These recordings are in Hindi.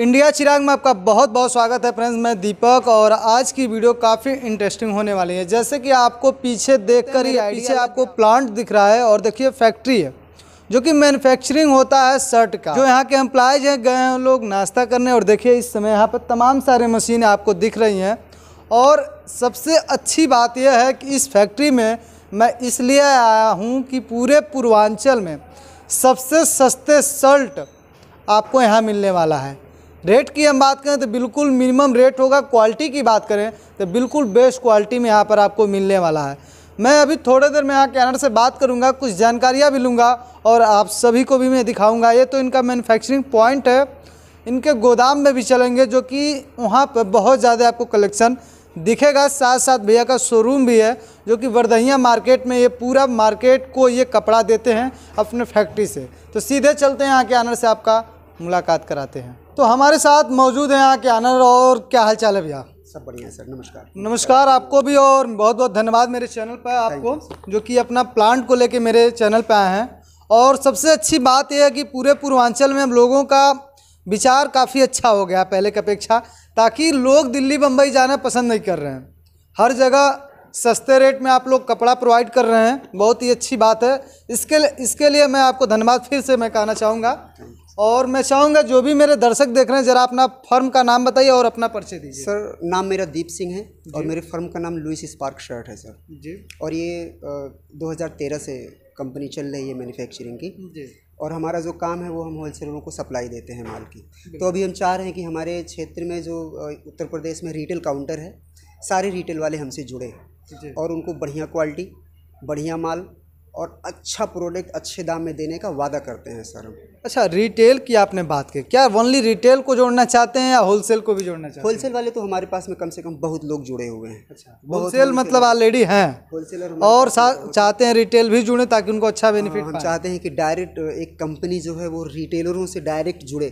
इंडिया चिराग में आपका बहुत बहुत स्वागत है फ्रेंड्स मैं दीपक और आज की वीडियो काफ़ी इंटरेस्टिंग होने वाली है जैसे कि आपको पीछे देखकर ही पीछे आपको प्लांट दिख रहा है और देखिए फैक्ट्री है जो कि मैन्युफैक्चरिंग होता है शर्ट का जो यहाँ के एम्प्लाइज हैं गए हैं लोग नाश्ता करने और देखिए इस समय यहाँ पर तमाम सारे मशीनें आपको दिख रही हैं और सबसे अच्छी बात यह है कि इस फैक्ट्री में मैं इसलिए आया हूँ कि पूरे पूर्वांचल में सबसे सस्ते शर्ट आपको यहाँ मिलने वाला है रेट की हम बात करें तो बिल्कुल मिनिमम रेट होगा क्वालिटी की बात करें तो बिल्कुल बेस्ट क्वालिटी में यहाँ पर आपको मिलने वाला है मैं अभी थोड़े देर में यहाँ कैनर से बात करूँगा कुछ जानकारियाँ भी लूँगा और आप सभी को भी मैं दिखाऊँगा ये तो इनका मैनुफैक्चरिंग पॉइंट है इनके गोदाम में भी चलेंगे जो कि वहाँ पर बहुत ज़्यादा आपको कलेक्शन दिखेगा साथ साथ भैया का शोरूम भी है जो कि वर्दहिया मार्केट में ये पूरा मार्केट को ये कपड़ा देते हैं अपने फैक्ट्री से तो सीधे चलते हैं यहाँ के आनर से आपका मुलाकात कराते हैं तो हमारे साथ मौजूद हैं यहाँ के आनंद और क्या हाल चाल है भैया सब बढ़िया सर नमस्कार नमस्कार आपको भी और बहुत बहुत धन्यवाद मेरे चैनल पर आपको जो कि अपना प्लांट को लेके मेरे चैनल पर आए हैं और सबसे अच्छी बात यह है कि पूरे पूर्वांचल में लोगों का विचार काफ़ी अच्छा हो गया पहले की अपेक्षा ताकि लोग दिल्ली बम्बई जाना पसंद नहीं कर रहे हैं हर जगह सस्ते रेट में आप लोग कपड़ा प्रोवाइड कर रहे हैं बहुत ही अच्छी बात है इसके इसके लिए मैं आपको धन्यवाद फिर से मैं कहना चाहूँगा और मैं चाहूँगा जो भी मेरे दर्शक देख रहे हैं ज़रा अपना फर्म का नाम बताइए और अपना परिचय दीजिए सर नाम मेरा दीप सिंह है और मेरे फर्म का नाम लुइस स्पार्क शर्ट है सर जी और ये दो से कंपनी चल रही है मैन्युफैक्चरिंग की जी और हमारा जो काम है वो हम होलसेलरों को सप्लाई देते हैं माल की तो अभी हम चाह रहे हैं कि हमारे क्षेत्र में जो उत्तर प्रदेश में रिटेल काउंटर है सारे रिटेल वाले हमसे जुड़े और उनको बढ़िया क्वालिटी बढ़िया माल और अच्छा प्रोडक्ट अच्छे दाम में देने का वादा करते हैं सर हम अच्छा रिटेल की आपने बात की क्या ओनली रिटेल को जोड़ना चाहते हैं या होलसेल को भी जोड़ना चाहते हैं होलसेल वाले तो हमारे पास में कम से कम बहुत लोग जुड़े हुए हैं अच्छा होलसेल मतलब ऑलरेडी हैं होलसेलर और चाहते हैं रिटेल भी जुड़े ताकि उनको अच्छा बेनिफिट हाँ, हम चाहते हैं कि डायरेक्ट एक कंपनी जो है वो रिटेलरों से डायरेक्ट जुड़े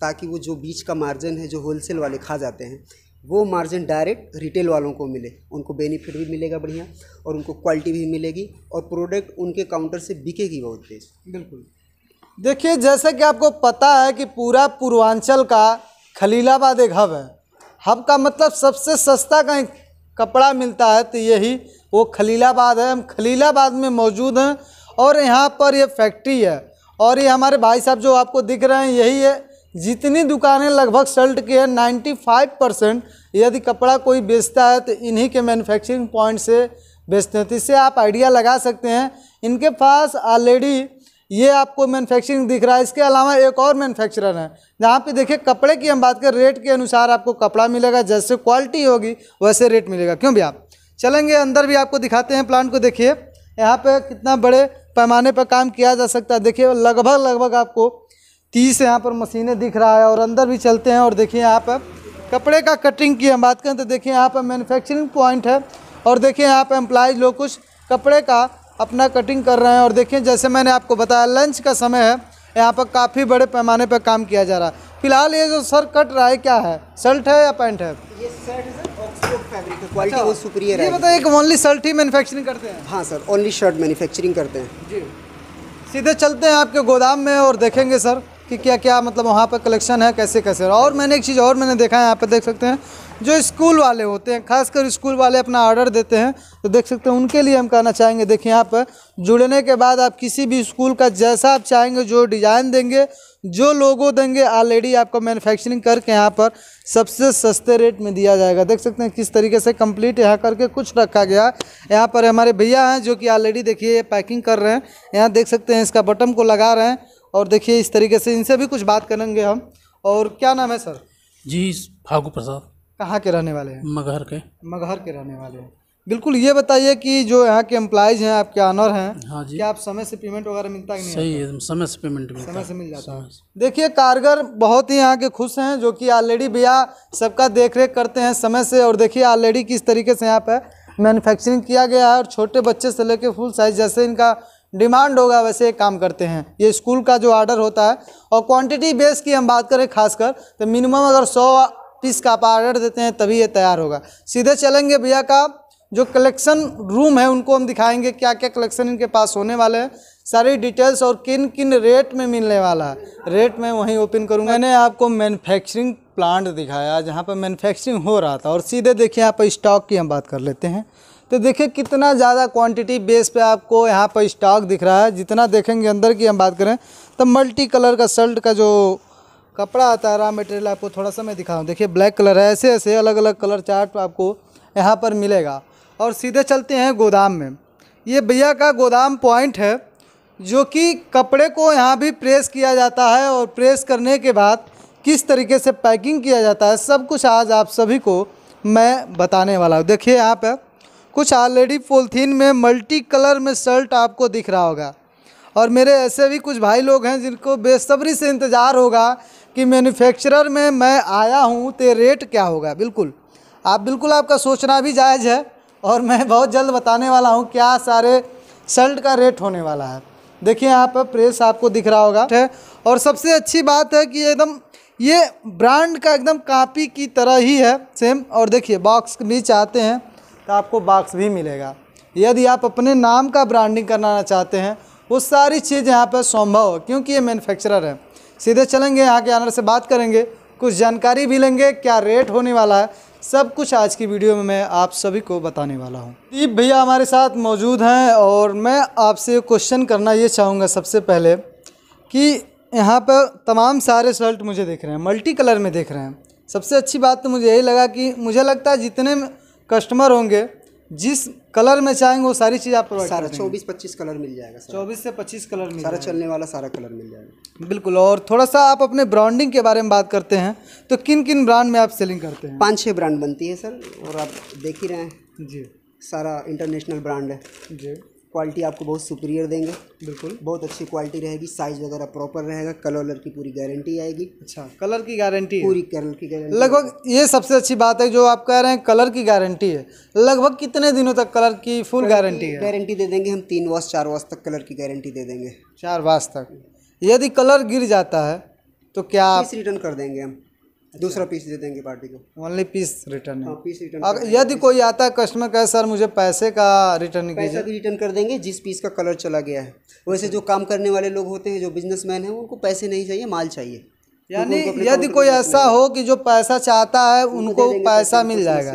ताकि वो जो बीच का मार्जिन है जो होलसेल वाले खा जाते हैं वो मार्जिन डायरेक्ट रिटेल वालों को मिले उनको बेनिफिट भी मिलेगा बढ़िया और उनको क्वालिटी भी मिलेगी और प्रोडक्ट उनके काउंटर से बिकेगी बहुत तेज बिल्कुल देखिए जैसे कि आपको पता है कि पूरा पूर्वांचल का खलीलाबाद एक हब है हब का मतलब सबसे सस्ता कहीं कपड़ा मिलता है तो यही वो खलीलाबाद है हम खलीलाबाद में मौजूद हैं और यहाँ पर ये फैक्ट्री है और ये हमारे भाई साहब जो आपको दिख रहे हैं यही है जितनी दुकानें लगभग सल्ट की है 95 परसेंट यदि कपड़ा कोई बेचता है तो इन्हीं के मैन्युफैक्चरिंग पॉइंट से बेचते हैं तो इससे आप आइडिया लगा सकते हैं इनके पास ऑलरेडी ये आपको मैन्युफैक्चरिंग दिख रहा है इसके अलावा एक और मैन्युफैक्चरर है जहाँ पे देखिए कपड़े की हम बात करें रेट के अनुसार आपको कपड़ा मिलेगा जैसे क्वालिटी होगी वैसे रेट मिलेगा क्यों भैया चलेंगे अंदर भी आपको दिखाते हैं प्लांट को देखिए यहाँ पर कितना बड़े पैमाने पर काम किया जा सकता है देखिए लगभग लगभग आपको तीस यहाँ पर मशीनें दिख रहा है और अंदर भी चलते हैं और देखिए यहाँ पर कपड़े का कटिंग की हम बात करें तो देखिए यहाँ पर मैन्युफैक्चरिंग पॉइंट है और देखिए यहाँ पर एम्प्लाइज लोग कुछ कपड़े का अपना कटिंग कर रहे हैं और देखिए जैसे मैंने आपको बताया लंच का समय है यहाँ पर काफ़ी बड़े पैमाने पर काम किया जा रहा है फिलहाल ये जो सर कट रहा है क्या है शर्ट है या पैंट है ये शर्ट अच्छा, ही मैनुफैक्चरिंग करते हैं हाँ सर ओनली शर्ट मैन्युफैक्चरिंग करते हैं जी सीधे चलते हैं आपके गोदाम में और देखेंगे सर कि क्या क्या मतलब वहाँ पर कलेक्शन है कैसे कैसे और मैंने एक चीज़ और मैंने देखा है यहाँ पर देख सकते हैं जो स्कूल वाले होते हैं खासकर स्कूल वाले अपना ऑर्डर देते हैं तो देख सकते हैं उनके लिए हम कहना चाहेंगे देखिए यहाँ पर जुड़ने के बाद आप किसी भी स्कूल का जैसा आप चाहेंगे जो डिज़ाइन देंगे जो लोगो देंगे ऑलरेडी आपको मैन्युफैक्चरिंग करके यहाँ पर सबसे सस्ते रेट में दिया जाएगा देख सकते हैं किस तरीके से कंप्लीट यहाँ करके कुछ रखा गया यहाँ पर हमारे भैया हैं जो कि ऑलरेडी देखिए पैकिंग कर रहे हैं यहाँ देख सकते हैं इसका बटन को लगा रहे हैं और देखिए इस तरीके से इनसे भी कुछ बात करेंगे हम और क्या नाम है सर जी फागू प्रसाद कहाँ के रहने वाले हैं मगहर के मगहर के रहने वाले हैं बिल्कुल ये बताइए कि जो यहाँ के एम्प्लाइज हैं आपके ऑनर हैं हाँ जी क्या आप समय से पेमेंट वगैरह मिलता है नहीं सही है समय से पेमेंट मिलता समय से मिल जाता है देखिए कारगर बहुत ही यहाँ के खुश हैं जो कि ऑलरेडी भैया सबका देख रेख करते हैं समय से और देखिए ऑलरेडी किस तरीके से यहाँ पर मैन्युफैक्चरिंग किया गया है और छोटे बच्चे से लेकर फुल साइज जैसे इनका डिमांड होगा वैसे काम करते हैं ये स्कूल का जो ऑर्डर होता है और क्वांटिटी बेस की हम बात करें खासकर तो मिनिमम अगर सौ पीस का आप ऑर्डर देते हैं तभी ये तैयार होगा सीधे चलेंगे भैया का जो कलेक्शन रूम है उनको हम दिखाएंगे क्या क्या कलेक्शन इनके पास होने वाले हैं सारी डिटेल्स और किन किन रेट में मिलने वाला है रेट में वहीं ओपन करूँगा मैंने आपको मैनुफैक्चरिंग प्लांट दिखाया जहाँ पर मैनुफैक्चरिंग हो रहा था और सीधे देखिए यहाँ पर स्टॉक की हम बात कर लेते हैं तो देखिए कितना ज़्यादा क्वांटिटी बेस पे आपको यहाँ पर स्टॉक दिख रहा है जितना देखेंगे अंदर की हम बात करें तो मल्टी कलर का शर्ट का जो कपड़ा आता है रॉ मटेरियल आपको थोड़ा सा मैं दिखाऊँ देखिए ब्लैक कलर है ऐसे ऐसे अलग अलग कलर चार्ट आपको यहाँ पर मिलेगा और सीधे चलते हैं गोदाम में ये भैया का गोदाम पॉइंट है जो कि कपड़े को यहाँ भी प्रेस किया जाता है और प्रेस करने के बाद किस तरीके से पैकिंग किया जाता है सब कुछ आज आप सभी को मैं बताने वाला हूँ देखिए यहाँ पर कुछ ऑलरेडी पोलथीन में मल्टी कलर में शर्ट आपको दिख रहा होगा और मेरे ऐसे भी कुछ भाई लोग हैं जिनको बेसब्री से इंतज़ार होगा कि मैन्युफैक्चरर में मैं आया हूँ तो रेट क्या होगा बिल्कुल आप बिल्कुल आपका सोचना भी जायज़ है और मैं बहुत जल्द बताने वाला हूँ क्या सारे शर्ट का रेट होने वाला है देखिए यहाँ पर प्रेस आपको दिख रहा होगा है और सबसे अच्छी बात है कि एकदम ये ब्रांड का एकदम कापी की तरह ही है सेम और देखिए बॉक्स के बीच आते हैं तो आपको बाक्स भी मिलेगा यदि आप अपने नाम का ब्रांडिंग करना चाहते हैं वो सारी चीज़ यहाँ पर संभव है क्योंकि ये मैन्युफैक्चरर है सीधे चलेंगे यहाँ के आनर से बात करेंगे कुछ जानकारी भी लेंगे क्या रेट होने वाला है सब कुछ आज की वीडियो में मैं आप सभी को बताने वाला हूँ दीप भैया हमारे साथ मौजूद हैं और मैं आपसे क्वेश्चन करना ये चाहूँगा सबसे पहले कि यहाँ पर तमाम सारे शर्ट मुझे देख रहे हैं मल्टी कलर में देख रहे हैं सबसे अच्छी बात तो मुझे यही लगा कि मुझे लगता है जितने कस्टमर होंगे जिस कलर में चाहेंगे वो सारी चीज़ आप प्रोवाइड सारा चौबीस पच्चीस कलर मिल जाएगा चौबीस से पच्चीस कलर मिल सारा चलने वाला सारा कलर मिल जाएगा बिल्कुल और थोड़ा सा आप अपने ब्रांडिंग के बारे में बात करते हैं तो किन किन ब्रांड में आप सेलिंग करते हैं पाँच छः ब्रांड बनती है सर और आप देख ही रहे हैं जी सारा इंटरनेशनल ब्रांड है जी क्वालिटी आपको बहुत सुपीरियर देंगे बिल्कुल बहुत अच्छी क्वालिटी रहेगी साइज़ वगैरह प्रॉपर रहेगा कलर की पूरी गारंटी आएगी अच्छा कलर की गारंटी पूरी कलर की गारंटी लगभग ये सबसे अच्छी बात है जो आप कह रहे हैं कलर की गारंटी है लगभग कितने दिनों तक कलर की फुल गारंटी है गारंटी दे देंगे हम तीन वाश चार वाश तक कलर की गारंटी दे देंगे चार वाश तक यदि कलर गिर जाता है तो क्या आप रिटर्न कर देंगे हम अच्छा। दूसरा पीस दे देंगे पार्टी को ओनली पीस रिटर्न है पीस रिटर्न अगर यदि कोई आता है कस्टमर कहे सर मुझे पैसे का रिटर्न पैसा भी रिटर्न कर देंगे जिस पीस का कलर चला गया है वैसे जो काम करने वाले लोग होते हैं जो बिजनेसमैन हैं उनको पैसे नहीं चाहिए माल चाहिए यानी यदि कोई ऐसा हो कि जो पैसा चाहता है उनको पैसा मिल जाएगा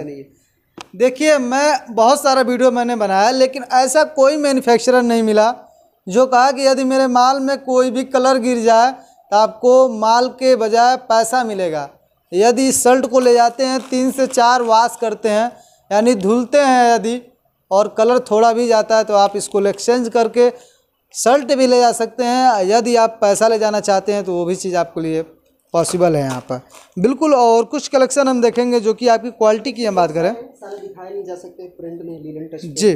देखिए मैं बहुत सारा वीडियो मैंने बनाया लेकिन ऐसा कोई मैन्युफैक्चरर नहीं मिला जो कहा कि यदि मेरे माल में कोई भी कलर गिर जाए तो आपको माल के बजाय पैसा मिलेगा यदि इस शर्ट को ले जाते हैं तीन से चार वाश करते हैं यानी धुलते हैं यदि और कलर थोड़ा भी जाता है तो आप इसको एक्सचेंज करके शर्ट भी ले जा सकते हैं यदि आप पैसा ले जाना चाहते हैं तो वो भी चीज़ आपके लिए पॉसिबल है यहाँ पर बिल्कुल और कुछ कलेक्शन हम देखेंगे जो कि आपकी क्वालिटी की हम बात करें जा सकते प्रिंट में जी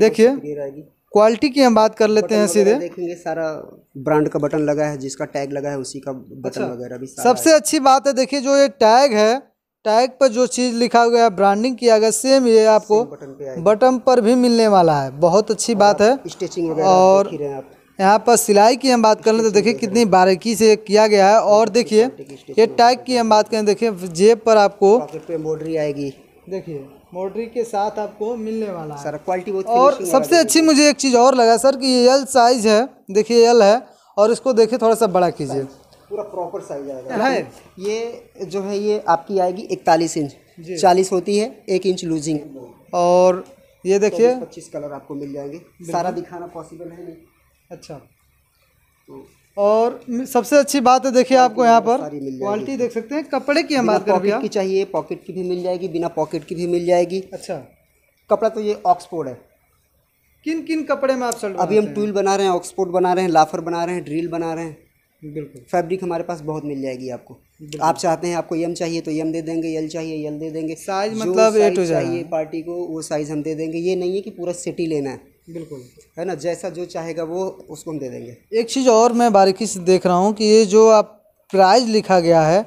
देखिए क्वालिटी की हम बात कर लेते हैं सीधे देखेंगे सारा ब्रांड का बटन लगा है जिसका टैग लगा है उसी का बटन अच्छा। वगैरह भी सबसे अच्छी बात है देखिए जो ये टैग है टैग पर जो चीज़ लिखा हुआ है ब्रांडिंग किया गया सेम ये आपको बटन पे बटन पर भी मिलने वाला है बहुत अच्छी बात है स्टिचिंग और यहाँ पर सिलाई की हम बात कर ले तो देखिए कितनी बारीकी से किया गया है और देखिए ये टैग की हम बात करें देखिए जेब पर आपको एम्ब्रॉयडरी आएगी देखिए मोटरी के साथ आपको मिलने वाला है सर क्वालिटी बहुत और सबसे अच्छी मुझे एक चीज़ और लगा सर कि ये एल साइज है देखिए एल है और इसको देखिए थोड़ा सा बड़ा कीजिए पूरा प्रॉपर साइज आएगा है ये जो है ये आपकी आएगी इकतालीस इंच चालीस होती है एक इंच लूजिंग और ये देखिए पच्चीस कलर आपको मिल जाएंगे सारा दिखाना पॉसिबल है नहीं अच्छा तो और सबसे अच्छी बात है देखिए आपको यहाँ पर क्वालिटी देख सकते हैं कपड़े की हम बात पॉकेट की चाहिए पॉकेट की भी मिल जाएगी बिना पॉकेट की भी मिल जाएगी अच्छा कपड़ा तो ये ऑक्सफोर्ड है किन किन कपड़े में आप शर्ट अभी हम टूल बना रहे हैं ऑक्सफोर्ड बना रहे हैं लाफर बना रहे हैं ड्रिल बना रहे हैं बिल्कुल फैब्रिक हमारे पास बहुत मिल जाएगी आपको आप चाहते हैं आपको यम चाहिए तो यम दे देंगे यल चाहिए यल दे देंगे साइज मतलब चाहिए पार्टी को वो साइज़ हम दे देंगे ये नहीं है कि पूरा सिटी लेना है बिल्कुल है ना जैसा जो चाहेगा वो उसको हम दे देंगे एक चीज़ और मैं बारीकी से देख रहा हूँ कि ये जो आप प्राइज लिखा गया है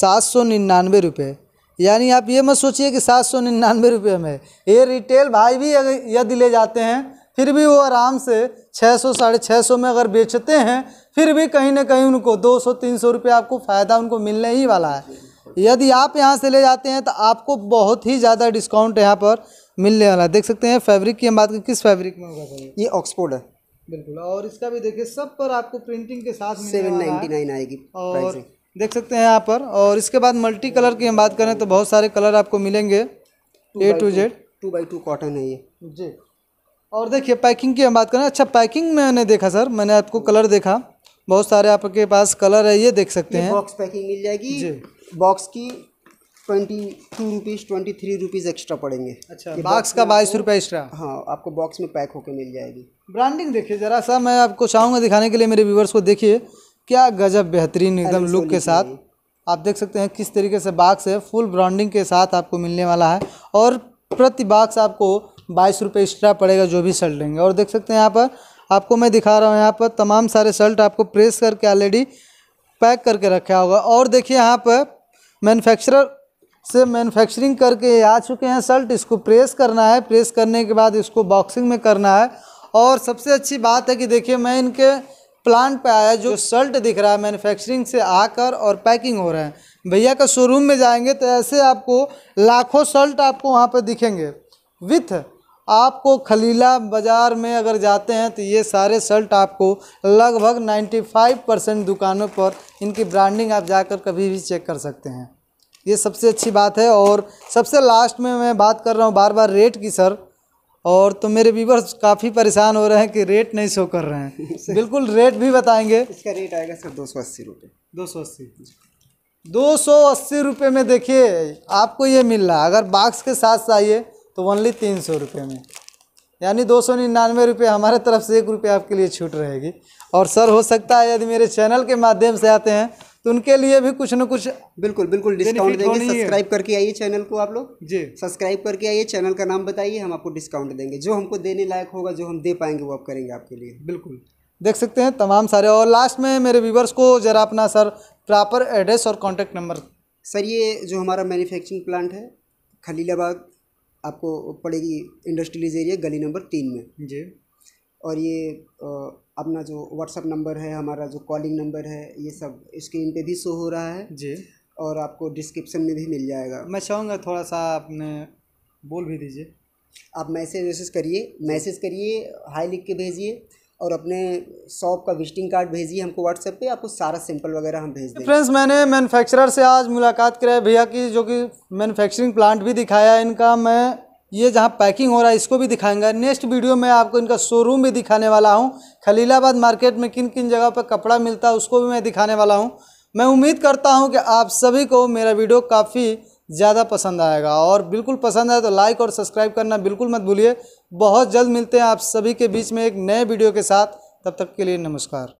सात सौ निन्यानवे रुपये यानी आप ये मत सोचिए कि सात सौ निन्यानवे रुपये में ये रिटेल भाई भी यदि ले जाते हैं फिर भी वो आराम से छः सौ साढ़े छः सौ में अगर बेचते हैं फिर भी कहीं ना कहीं उनको दो सौ तीन सौ रुपये आपको फ़ायदा उनको मिलने ही वाला है यदि आप यहाँ से ले जाते हैं तो आपको बहुत ही ज़्यादा डिस्काउंट यहाँ पर मिलने वाला है देख सकते हैं फैब्रिक की हम बात करें किस फैब्रिक में होगा ये ऑक्सफोर्ड है बिल्कुल और इसका भी देखिए सब पर आपको प्रिंटिंग के साथ सेवन नाइन्टी नाइन आएगी और देख सकते हैं यहाँ पर और इसके बाद मल्टी कलर की हम बात करें तो बहुत सारे कलर आपको मिलेंगे A to Z two by two cotton है ये जी और देखिए पैकिंग की हम बात करें अच्छा पैकिंग मैंने देखा सर मैंने आपको कलर देखा बहुत सारे आपके पास कलर है ये देख सकते हैं बॉक्स पैकिंग मिल जाएगी बॉक्स की twenty two rupees twenty three rupees extra पड़ेंगे अच्छा बॉक्स का बाईस रुपये एक्स्ट्रा हाँ आपको बॉक्स में पैक होकर मिल जाएगी ब्रांडिंग देखिए ज़रा सा मैं आपको चाहूँगा दिखाने के लिए मेरे व्यूवर्स को देखिए क्या गजब बेहतरीन एकदम लुक के साथ आप देख सकते हैं किस तरीके से बाक्स है फुल ब्रांडिंग के साथ आपको मिलने वाला है और प्रति बाक्स आपको बाईस रुपये एक्स्ट्रा पड़ेगा जो भी शर्ट लेंगे और देख सकते हैं यहाँ पर आपको मैं दिखा रहा हूँ यहाँ पर तमाम सारे शर्ट आपको प्रेस करके ऑलरेडी पैक करके रखा होगा और देखिए यहाँ पर मैन्युफैक्चरर से मैन्युफैक्चरिंग करके आ चुके हैं शर्ट इसको प्रेस करना है प्रेस करने के बाद इसको बॉक्सिंग में करना है और सबसे अच्छी बात है कि देखिए मैं इनके प्लांट पे आया जो सल्ट दिख रहा है मैन्युफैक्चरिंग से आकर और पैकिंग हो रहा है भैया का शोरूम में जाएंगे तो ऐसे आपको लाखों सल्ट आपको वहाँ पर दिखेंगे विथ आपको खलीला बाज़ार में अगर जाते हैं तो ये सारे सल्ट आपको लगभग 95 परसेंट दुकानों पर इनकी ब्रांडिंग आप जाकर कभी भी चेक कर सकते हैं ये सबसे अच्छी बात है और सबसे लास्ट में मैं बात कर रहा हूँ बार बार रेट की सर और तो मेरे व्यूवर्स काफ़ी परेशान हो रहे हैं कि रेट नहीं शो कर रहे हैं बिल्कुल रेट भी बताएंगे इसका रेट आएगा सर दो सौ अस्सी रुपये दो सौ अस्सी दो सौ अस्सी रुपये में देखिए आपको ये मिल रहा है अगर बाक्स के साथ चाहिए तो ओनली तीन सौ रुपये में यानी दो सौ निन्यानवे रुपये हमारे तरफ से एक रुपये आपके लिए छूट रहेगी और सर हो सकता है यदि मेरे चैनल के माध्यम से आते हैं तो उनके लिए भी कुछ ना कुछ बिल्कुल बिल्कुल डिस्काउंट देंगे सब्सक्राइब करके आइए चैनल को आप लोग जी सब्सक्राइब करके आइए चैनल का नाम बताइए हम आपको डिस्काउंट देंगे जो हमको देने लायक होगा जो हम दे पाएंगे वो आप करेंगे आपके लिए बिल्कुल देख सकते हैं तमाम सारे और लास्ट में मेरे व्यूवर्स को ज़रा अपना सर प्रॉपर एड्रेस और कॉन्टैक्ट नंबर सर ये जो हमारा मैन्युफैक्चरिंग प्लांट है खलीलाबाद आपको पड़ेगी इंडस्ट्रियलाइज एरिया गली नंबर तीन में जी और ये अपना जो व्हाट्सअप नंबर है हमारा जो कॉलिंग नंबर है ये सब स्क्रीन पे भी शो हो रहा है जी और आपको डिस्क्रिप्शन में भी मिल जाएगा मैं चाहूँगा थोड़ा सा आपने बोल भी दीजिए आप मैसेज वैसेज करिए मैसेज करिए हाई लिख के भेजिए और अपने शॉप का विजिटिंग कार्ड भेजिए हमको व्हाट्सएप पे आपको सारा सैंपल वगैरह हम भेज दें फ्रेंड्स मैंने मैन्युफैक्चरर से आज मुलाकात कराई भैया की जो कि मैन्युफैक्चरिंग प्लांट भी दिखाया इनका मैं ये जहाँ पैकिंग हो रहा है इसको भी दिखाएंगे नेक्स्ट वीडियो में आपको इनका शोरूम भी दिखाने वाला हूँ खलीलाबाद मार्केट में किन किन जगह पर कपड़ा मिलता है उसको भी मैं दिखाने वाला हूँ मैं उम्मीद करता हूँ कि आप सभी को मेरा वीडियो काफ़ी ज़्यादा पसंद आएगा और बिल्कुल पसंद आए तो लाइक और सब्सक्राइब करना बिल्कुल मत भूलिए बहुत जल्द मिलते हैं आप सभी के बीच में एक नए वीडियो के साथ तब तक के लिए नमस्कार